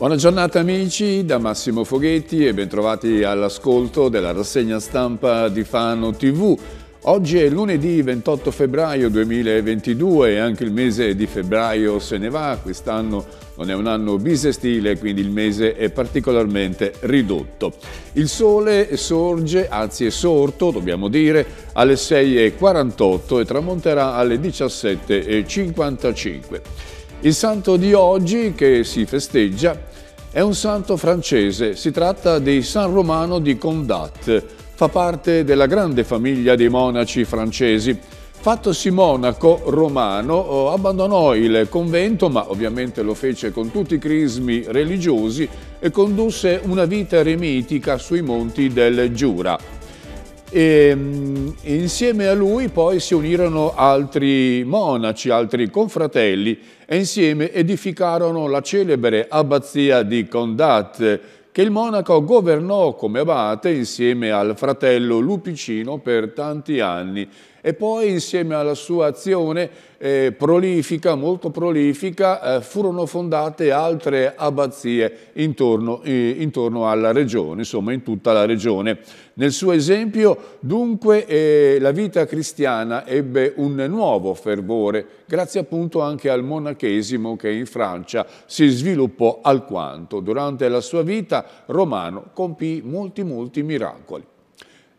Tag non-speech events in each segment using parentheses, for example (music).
Buona giornata amici da Massimo Foghetti e bentrovati all'ascolto della rassegna stampa di Fano TV. Oggi è lunedì 28 febbraio 2022 e anche il mese di febbraio se ne va, quest'anno non è un anno bisestile quindi il mese è particolarmente ridotto. Il sole sorge, anzi è sorto dobbiamo dire, alle 6.48 e tramonterà alle 17.55. Il santo di oggi, che si festeggia, è un santo francese. Si tratta di San Romano di Condat. Fa parte della grande famiglia dei monaci francesi. Fattosi monaco romano, eh, abbandonò il convento, ma ovviamente lo fece con tutti i crismi religiosi e condusse una vita eremitica sui monti del Giura. E, ehm, insieme a lui poi si unirono altri monaci, altri confratelli e insieme edificarono la celebre abbazia di Condat che il monaco governò come abate insieme al fratello Lupicino per tanti anni e poi insieme alla sua azione eh, prolifica, molto prolifica, eh, furono fondate altre abbazie intorno, eh, intorno, alla regione, insomma in tutta la regione. Nel suo esempio dunque eh, la vita cristiana ebbe un nuovo fervore, grazie appunto anche al monachesimo che in Francia si sviluppò alquanto. Durante la sua vita Romano compì molti molti miracoli.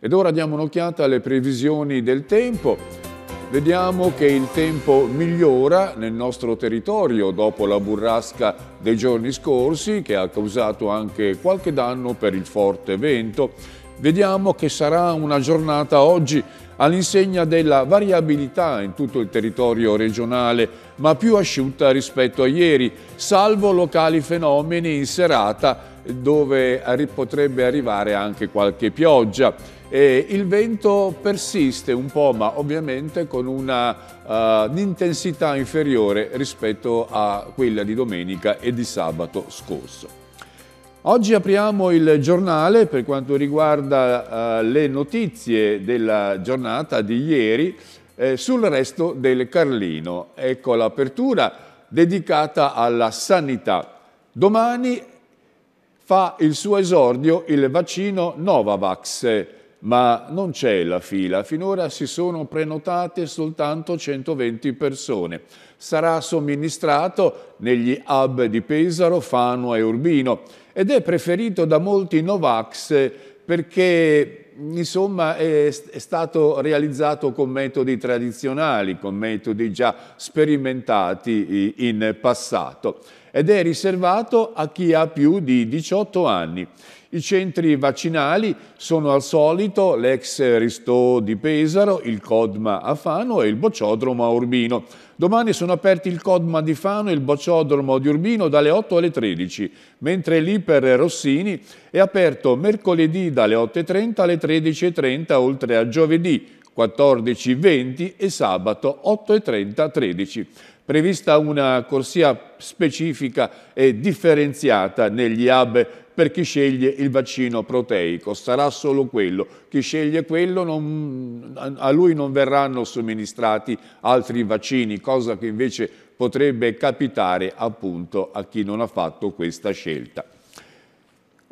Ed ora diamo un'occhiata alle previsioni del tempo. Vediamo che il tempo migliora nel nostro territorio dopo la burrasca dei giorni scorsi che ha causato anche qualche danno per il forte vento. Vediamo che sarà una giornata oggi all'insegna della variabilità in tutto il territorio regionale, ma più asciutta rispetto a ieri, salvo locali fenomeni in serata dove potrebbe arrivare anche qualche pioggia. E il vento persiste un po', ma ovviamente con un'intensità eh, uh, inferiore rispetto a quella di domenica e di sabato scorso. Oggi apriamo il giornale per quanto riguarda uh, le notizie della giornata di ieri eh, sul resto del Carlino. Ecco l'apertura dedicata alla sanità. Domani fa il suo esordio il vaccino Novavax ma non c'è la fila. Finora si sono prenotate soltanto 120 persone. Sarà somministrato negli hub di Pesaro, Fano e Urbino ed è preferito da molti Novax perché insomma è, è, stato realizzato con metodi tradizionali, con metodi già sperimentati in passato ed è riservato a chi ha più di 18 anni. I centri vaccinali sono al solito l'ex Ristò di Pesaro, il Codma a Fano e il Bocciodromo a Urbino. Domani sono aperti il Codma di Fano e il Bocciodromo di Urbino dalle 8 alle 13, mentre l'Iper Rossini è aperto mercoledì dalle 8.30 alle 13.30, oltre a giovedì 14.20 e sabato 8.30-13. Prevista una corsia specifica e differenziata negli hub per chi sceglie il vaccino proteico, sarà solo quello. Chi sceglie quello non, a lui non verranno somministrati altri vaccini, cosa che invece potrebbe capitare appunto a chi non ha fatto questa scelta.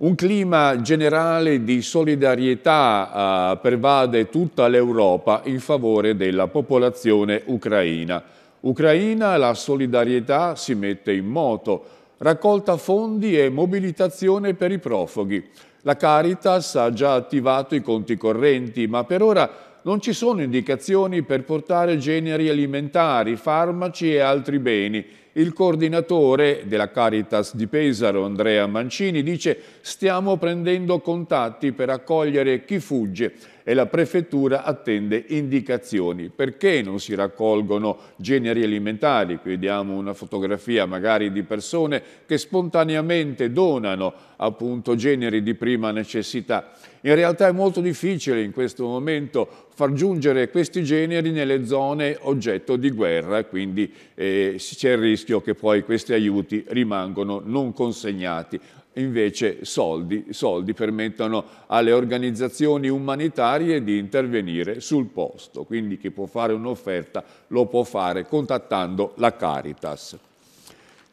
Un clima generale di solidarietà eh, pervade tutta l'Europa in favore della popolazione ucraina. Ucraina la solidarietà si mette in moto raccolta fondi e mobilitazione per i profughi. La Caritas ha già attivato i conti correnti, ma per ora non ci sono indicazioni per portare generi alimentari, farmaci e altri beni. Il coordinatore della Caritas di Pesaro, Andrea Mancini, dice stiamo prendendo contatti per accogliere chi fugge e la prefettura attende indicazioni. Perché non si raccolgono generi alimentari? Qui vediamo una fotografia magari di persone che spontaneamente donano appunto generi di prima necessità. In realtà è molto difficile in questo momento far giungere questi generi nelle zone oggetto di guerra, quindi eh, c'è il rischio che poi questi aiuti rimangano non consegnati invece soldi, soldi permettono alle organizzazioni umanitarie di intervenire sul posto, quindi chi può fare un'offerta lo può fare contattando la Caritas.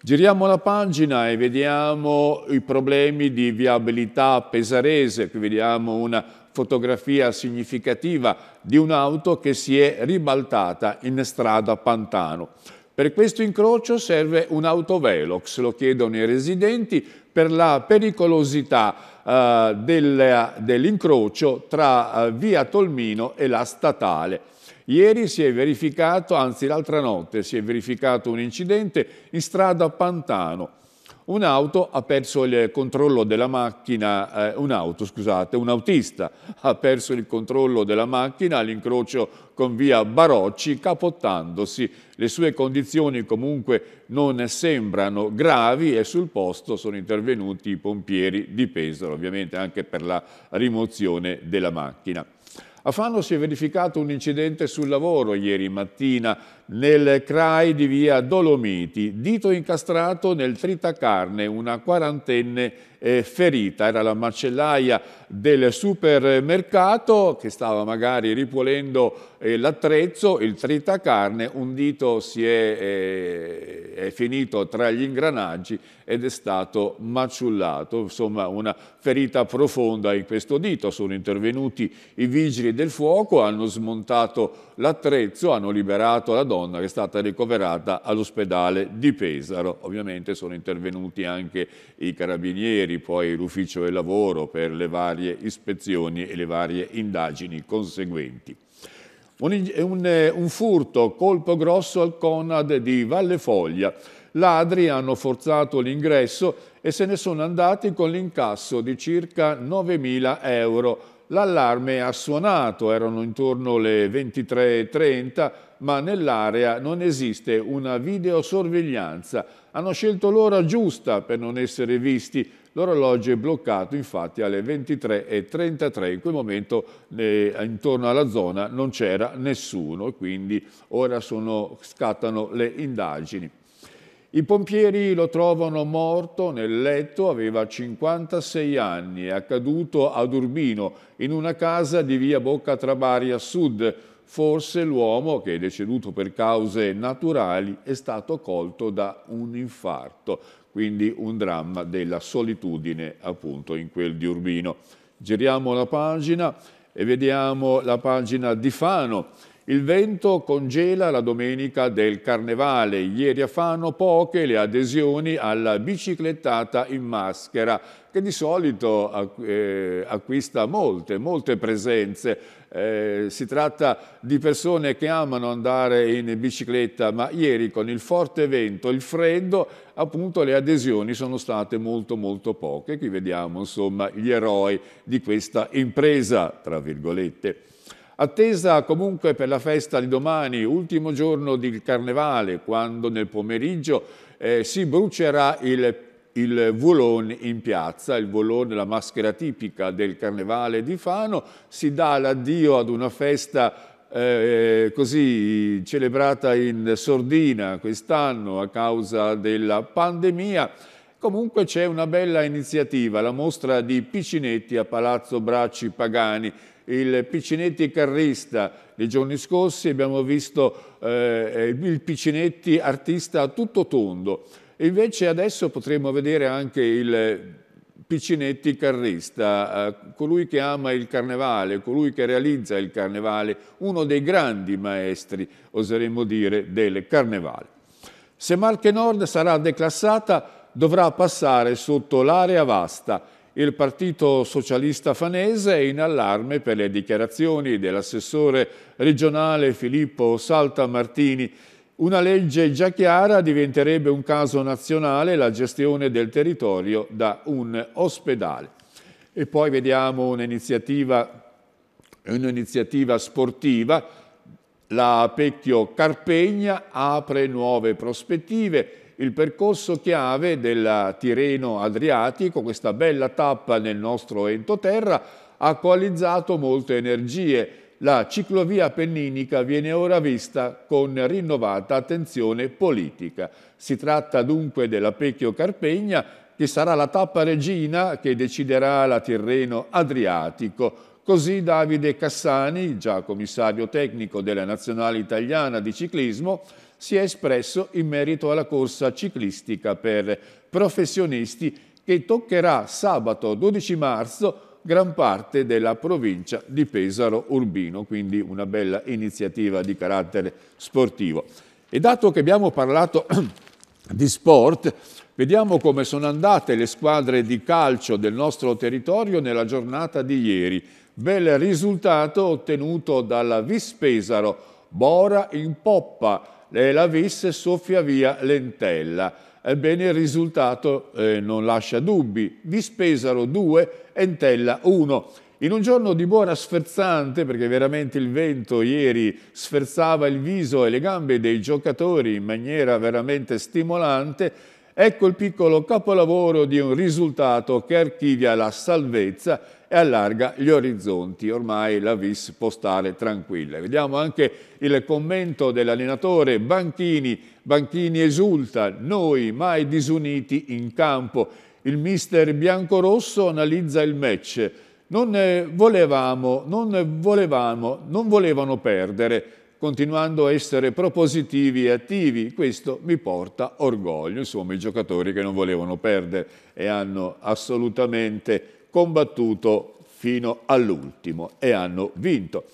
Giriamo la pagina e vediamo i problemi di viabilità pesarese, qui vediamo una fotografia significativa di un'auto che si è ribaltata in strada Pantano. Per questo incrocio serve un autovelox, lo chiedono i residenti, per la pericolosità eh, del, dell'incrocio tra eh, via Tolmino e la statale. Ieri si è verificato, anzi l'altra notte si è verificato un incidente in strada Pantano Un'auto ha perso il controllo della macchina, eh, un'auto scusate, un autista ha perso il controllo della macchina all'incrocio con via Barocci capottandosi. Le sue condizioni comunque non sembrano gravi e sul posto sono intervenuti i pompieri di Pesaro, ovviamente anche per la rimozione della macchina. A Fano si è verificato un incidente sul lavoro ieri mattina nel CRAI di via Dolomiti, dito incastrato nel tritacarne, una quarantenne eh, ferita. Era la macellaia del supermercato che stava magari ripulendo eh, l'attrezzo, il tritacarne, un dito si è, eh, è finito tra gli ingranaggi ed è stato maciullato, insomma una ferita profonda in questo dito. Sono intervenuti i vigili del fuoco, hanno smontato l'attrezzo, hanno liberato la donna che è stata ricoverata all'ospedale di Pesaro. Ovviamente sono intervenuti anche i carabinieri, poi l'ufficio del lavoro per le varie ispezioni e le varie indagini conseguenti. Un, un, eh, un furto, colpo grosso al Conad di Valle Foglia. Ladri hanno forzato l'ingresso e se ne sono andati con l'incasso di circa 9.000 euro L'allarme ha suonato, erano intorno le 23.30, ma nell'area non esiste una videosorveglianza. Hanno scelto l'ora giusta per non essere visti. L'orologio è bloccato infatti alle 23.33. In quel momento eh, intorno alla zona non c'era nessuno, quindi ora sono, scattano le indagini. I pompieri lo trovano morto nel letto, aveva 56 anni, è accaduto ad Urbino, in una casa di via Bocca Trabaria Sud. Forse l'uomo, che è deceduto per cause naturali, è stato colto da un infarto, quindi un dramma della solitudine appunto in quel di Urbino. Giriamo la pagina e vediamo la pagina di Fano il vento congela la domenica del Carnevale. Ieri a Fano poche le adesioni alla biciclettata in maschera, che di solito eh, acquista molte, molte presenze. Eh, si tratta di persone che amano andare in bicicletta, ma ieri con il forte vento, il freddo, appunto le adesioni sono state molto molto poche. Qui vediamo insomma gli eroi di questa impresa, tra virgolette. Attesa comunque per la festa di domani, ultimo giorno del carnevale, quando nel pomeriggio eh, si brucerà il, il volone in piazza, il volone, la maschera tipica del carnevale di Fano, si dà l'addio ad una festa eh, così celebrata in sordina quest'anno a causa della pandemia. Comunque c'è una bella iniziativa, la mostra di Picinetti a Palazzo Bracci Pagani, il Piccinetti carrista nei giorni scorsi, abbiamo visto eh, il Piccinetti artista tutto tondo. E Invece adesso potremo vedere anche il Piccinetti carrista, eh, colui che ama il carnevale, colui che realizza il carnevale, uno dei grandi maestri, oseremmo dire, del carnevale. Se Marche Nord sarà declassata dovrà passare sotto l'area vasta il Partito Socialista Fanese è in allarme per le dichiarazioni dell'assessore regionale Filippo Saltamartini. Una legge già chiara diventerebbe un caso nazionale la gestione del territorio da un ospedale. E poi vediamo un'iniziativa un sportiva. La Pecchio Carpegna apre nuove prospettive il percorso chiave del Tirreno Adriatico, questa bella tappa nel nostro entoterra, ha coalizzato molte energie. La ciclovia penninica viene ora vista con rinnovata attenzione politica. Si tratta dunque della Pecchio Carpegna, che sarà la tappa regina che deciderà la Tirreno Adriatico, Così Davide Cassani, già commissario tecnico della Nazionale Italiana di Ciclismo, si è espresso in merito alla corsa ciclistica per professionisti che toccherà sabato 12 marzo gran parte della provincia di Pesaro Urbino, quindi una bella iniziativa di carattere sportivo. E dato che abbiamo parlato (clears throat) di sport, vediamo come sono andate le squadre di calcio del nostro territorio nella giornata di ieri. Bel risultato ottenuto dalla Vispesaro, Bora in poppa, la visse, soffia via Lentella. Ebbene, il risultato eh, non lascia dubbi. Vi spesaro 2, Entella 1. In un giorno di buona sferzante, perché veramente il vento ieri sferzava il viso e le gambe dei giocatori in maniera veramente stimolante, Ecco il piccolo capolavoro di un risultato che archivia la salvezza e allarga gli orizzonti. Ormai la Vis può stare tranquilla. Vediamo anche il commento dell'allenatore Banchini. Banchini esulta, noi mai disuniti in campo. Il mister biancorosso analizza il match. Non eh, volevamo, non eh, volevamo, non volevano perdere continuando a essere propositivi e attivi. Questo mi porta orgoglio, insomma i giocatori che non volevano perdere e hanno assolutamente combattuto fino all'ultimo e hanno vinto.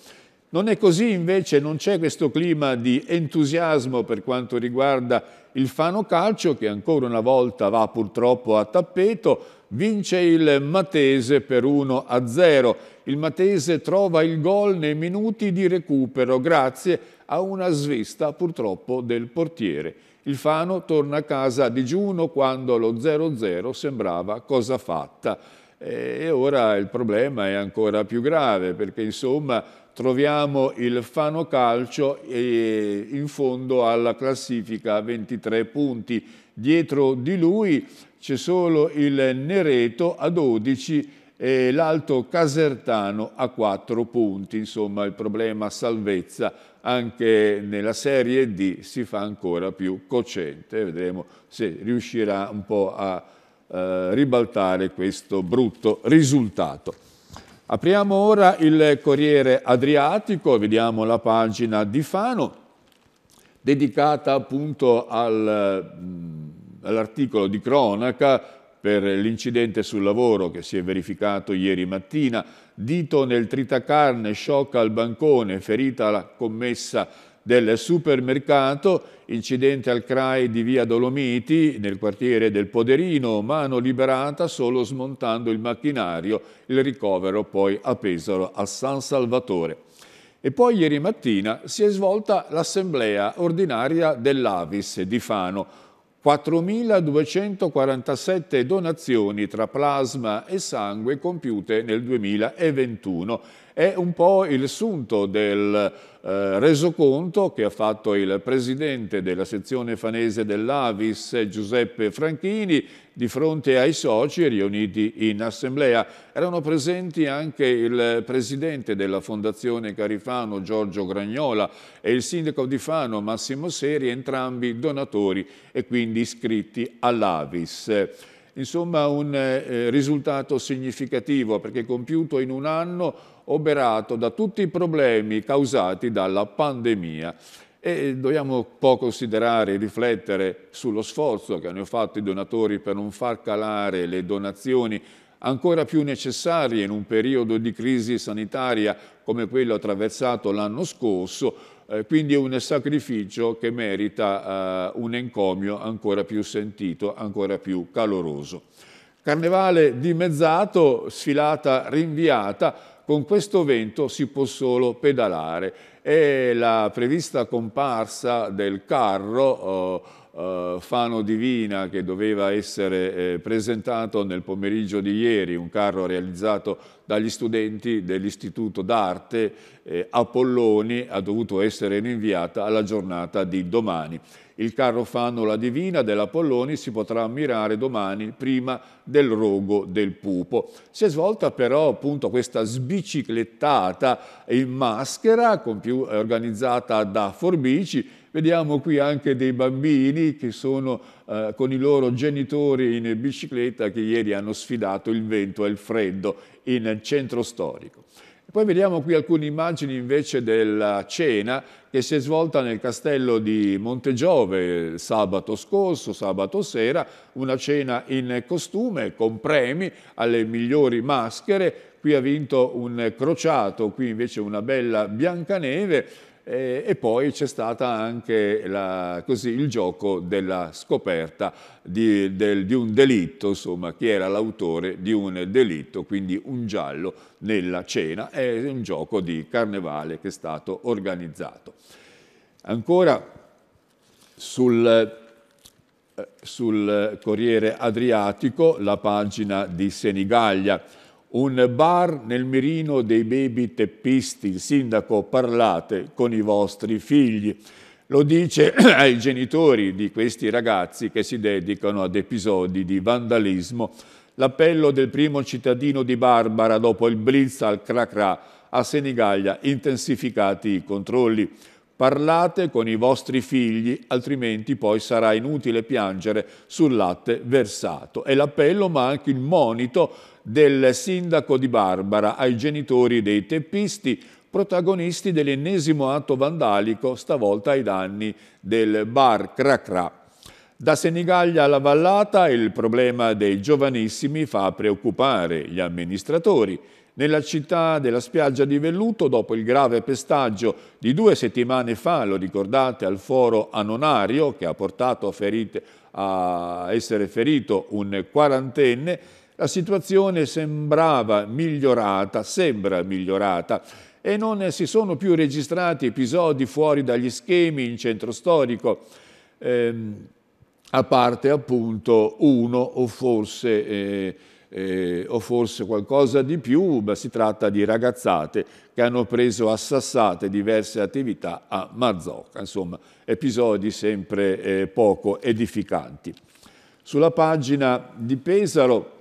Non è così invece, non c'è questo clima di entusiasmo per quanto riguarda il Fano Calcio che ancora una volta va purtroppo a tappeto, vince il Matese per 1-0. Il Matese trova il gol nei minuti di recupero grazie a una svista purtroppo del portiere. Il Fano torna a casa a digiuno quando lo 0-0 sembrava cosa fatta. E ora il problema è ancora più grave perché insomma troviamo il Fano Calcio in fondo alla classifica a 23 punti dietro di lui c'è solo il Nereto a 12 e l'Alto Casertano a 4 punti. Insomma, il problema salvezza anche nella Serie D si fa ancora più cocente. Vedremo se riuscirà un po' a eh, ribaltare questo brutto risultato. Apriamo ora il Corriere Adriatico, vediamo la pagina di Fano, dedicata appunto al... Mh, mm, l'articolo di cronaca per l'incidente sul lavoro che si è verificato ieri mattina, dito nel tritacarne, sciocca al bancone, ferita la commessa del supermercato, incidente al CRAI di via Dolomiti nel quartiere del Poderino, mano liberata solo smontando il macchinario, il ricovero poi a Pesaro, a San Salvatore. E poi ieri mattina si è svolta l'assemblea ordinaria dell'Avis di Fano, 4.247 donazioni tra plasma e sangue compiute nel 2021 è un po' il sunto del eh, resoconto che ha fatto il presidente della sezione fanese dell'Avis, Giuseppe Franchini, di fronte ai soci riuniti in assemblea. Erano presenti anche il presidente della Fondazione Carifano, Giorgio Gragnola, e il sindaco di Fano, Massimo Seri, entrambi donatori e quindi iscritti all'Avis. Insomma un eh, risultato significativo perché compiuto in un anno oberato da tutti i problemi causati dalla pandemia e dobbiamo un po' considerare e riflettere sullo sforzo che hanno fatto i donatori per non far calare le donazioni ancora più necessarie in un periodo di crisi sanitaria come quello attraversato l'anno scorso, eh, quindi è un sacrificio che merita eh, un encomio ancora più sentito, ancora più caloroso. Carnevale dimezzato, sfilata rinviata, con questo vento si può solo pedalare e la prevista comparsa del carro eh, eh, Fano Divina che doveva essere eh, presentato nel pomeriggio di ieri, un carro realizzato dagli studenti dell'Istituto d'Arte eh, Apolloni ha dovuto essere rinviata alla giornata di domani. Il carro fanno la divina dell'Apolloni si potrà ammirare domani prima del rogo del pupo. Si è svolta però appunto questa sbiciclettata in maschera più, eh, organizzata da Forbici Vediamo qui anche dei bambini che sono eh, con i loro genitori in bicicletta che ieri hanno sfidato il vento e il freddo in centro storico. Poi vediamo qui alcune immagini invece della cena che si è svolta nel castello di Montegiove sabato scorso, sabato sera, una cena in costume con premi alle migliori maschere. Qui ha vinto un crociato, qui invece una bella Biancaneve e, eh, e poi c'è stato anche la, così, il gioco della scoperta di, del, di un delitto, insomma, chi era l'autore di un delitto, quindi un giallo nella cena. È un gioco di carnevale che è stato organizzato. Ancora sul eh, sul Corriere Adriatico la pagina di Senigallia un bar nel mirino dei baby teppisti, il sindaco parlate con i vostri figli. Lo dice (clears throat) ai genitori di questi ragazzi che si dedicano ad episodi di vandalismo. L'appello del primo cittadino di Barbara dopo il blitz al Cracra a Senigallia intensificati i controlli. Parlate con i vostri figli, altrimenti poi sarà inutile piangere sul latte versato. È l'appello, ma anche il monito del sindaco di Barbara ai genitori dei teppisti, protagonisti dell'ennesimo atto vandalico, stavolta ai danni del bar Cracra. Da Senigallia alla Vallata il problema dei giovanissimi fa preoccupare gli amministratori nella città della spiaggia di Velluto dopo il grave pestaggio di due settimane fa, lo ricordate, al foro Anonario che ha portato a, ferite, a essere ferito un quarantenne, la situazione sembrava migliorata, sembra migliorata e non si sono più registrati episodi fuori dagli schemi in centro storico. Ehm, a parte appunto uno o forse eh, eh, o forse qualcosa di più, ma si tratta di ragazzate che hanno preso a sassate diverse attività a Marzocca, insomma episodi sempre eh, poco edificanti. Sulla pagina di Pesaro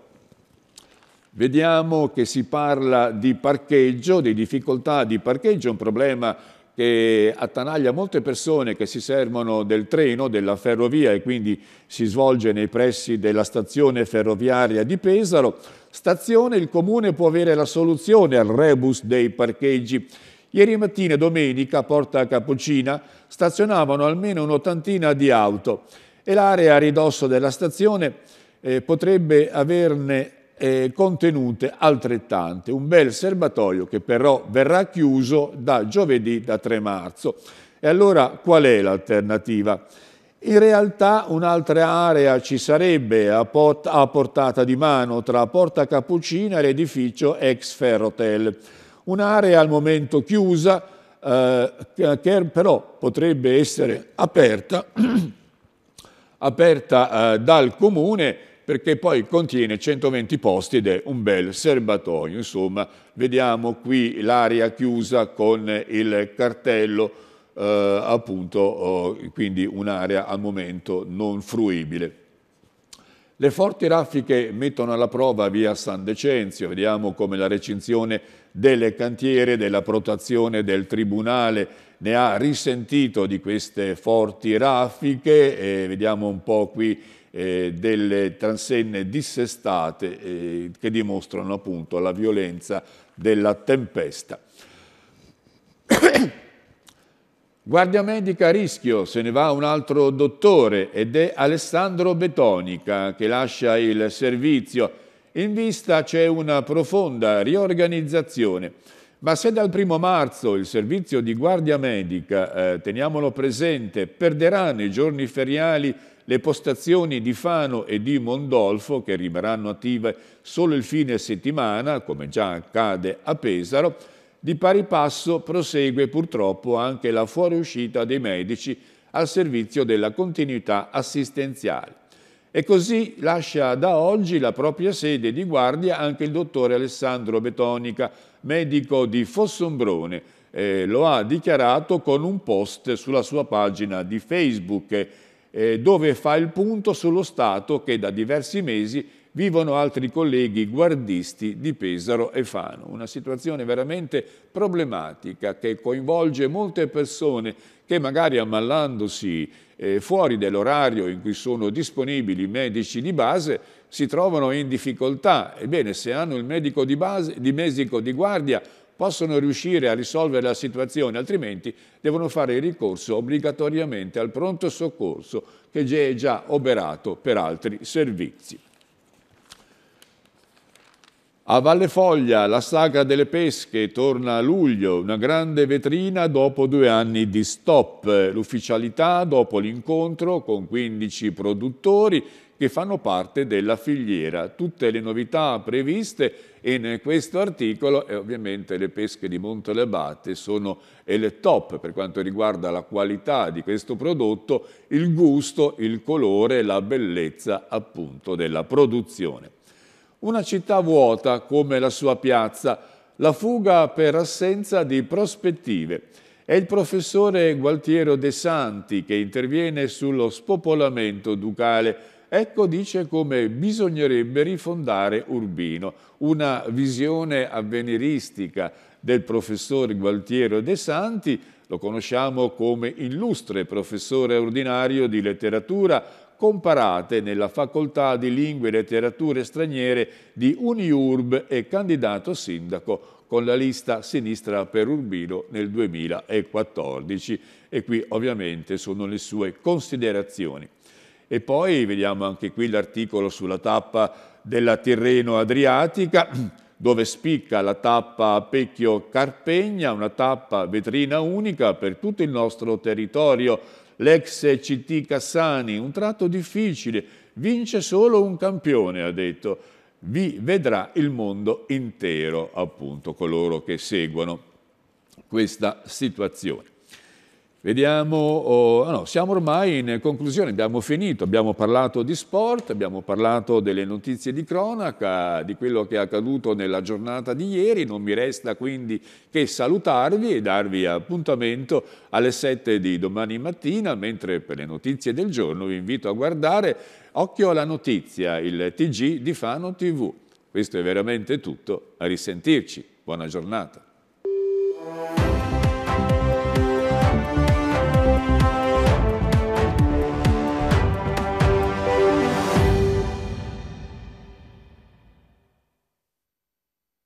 vediamo che si parla di parcheggio, di difficoltà di parcheggio, un problema che attanaglia molte persone che si servono del treno, della ferrovia e quindi si svolge nei pressi della stazione ferroviaria di Pesaro. Stazione il comune può avere la soluzione al rebus dei parcheggi. Ieri mattina e domenica a Porta Capocina stazionavano almeno un'ottantina di auto e l'area a ridosso della stazione eh, potrebbe averne eh, contenute altrettante, un bel serbatoio che però verrà chiuso da giovedì da 3 marzo. E allora qual è l'alternativa? In realtà un'altra area ci sarebbe a, port a, portata di mano tra Porta Cappuccina e l'edificio ex Ferrotel, un'area al momento chiusa eh, che però potrebbe essere aperta, (clears throat) aperta eh, dal comune perché poi contiene 120 posti ed è un bel serbatoio. Insomma, vediamo qui l'area chiusa con il cartello, eh, appunto, oh, quindi un'area al momento non fruibile. Le forti raffiche mettono alla prova via San Decenzio, vediamo come la recinzione delle cantiere, della protezione del Tribunale ne ha risentito di queste forti raffiche, e vediamo un po' qui eh, delle transenne dissestate eh, che dimostrano appunto la violenza della tempesta. (coughs) Guardia medica a rischio, se ne va un altro dottore ed è Alessandro Betonica che lascia il servizio. In vista c'è una profonda riorganizzazione. Ma se dal primo marzo il servizio di guardia medica, eh, teniamolo presente, perderà nei giorni feriali le postazioni di Fano e di Mondolfo, che rimarranno attive solo il fine settimana, come già accade a Pesaro, di pari passo prosegue purtroppo anche la fuoriuscita dei medici al servizio della continuità assistenziale. E così lascia da oggi la propria sede di guardia anche il dottore Alessandro Betonica, medico di Fossombrone, eh, lo ha dichiarato con un post sulla sua pagina di Facebook eh, dove fa il punto sullo stato che da diversi mesi vivono altri colleghi guardisti di Pesaro e Fano. Una situazione veramente problematica che coinvolge molte persone che magari ammalandosi eh, fuori dell'orario in cui sono disponibili i medici di base si trovano in difficoltà. Ebbene, se hanno il medico di, base, di medico di guardia possono riuscire a risolvere la situazione, altrimenti devono fare ricorso obbligatoriamente al pronto soccorso che è già operato per altri servizi. A Valle Foglia la saga delle pesche torna a luglio, una grande vetrina dopo due anni di stop. L'ufficialità dopo l'incontro con 15 produttori che fanno parte della filiera. Tutte le novità previste in questo articolo e eh, ovviamente le pesche di Montelebate sono le top per quanto riguarda la qualità di questo prodotto, il gusto, il colore e la bellezza appunto della produzione. Una città vuota come la sua piazza, la fuga per assenza di prospettive. È il professore Gualtiero De Santi che interviene sullo spopolamento ducale. Ecco dice come bisognerebbe rifondare Urbino, una visione avveniristica del professor Gualtiero De Santi lo conosciamo come illustre professore ordinario di letteratura comparate nella Facoltà di Lingue e Letterature Straniere di Uniurb e candidato sindaco con la lista sinistra per Urbino nel 2014 e qui ovviamente sono le sue considerazioni. E poi vediamo anche qui l'articolo sulla tappa della Tirreno Adriatica dove spicca la tappa Pecchio Carpegna, una tappa vetrina unica per tutto il nostro territorio. L'ex CT Cassani, un tratto difficile, vince solo un campione, ha detto. Vi vedrà il mondo intero, appunto, coloro che seguono questa situazione. Vediamo, oh, no, siamo ormai in conclusione, abbiamo finito, abbiamo parlato di sport, abbiamo parlato delle notizie di cronaca, di quello che è accaduto nella giornata di ieri, non mi resta quindi che salutarvi e darvi appuntamento alle 7 di domani mattina, mentre per le notizie del giorno vi invito a guardare Occhio alla notizia, il TG di Fano TV. Questo è veramente tutto, a risentirci, buona giornata.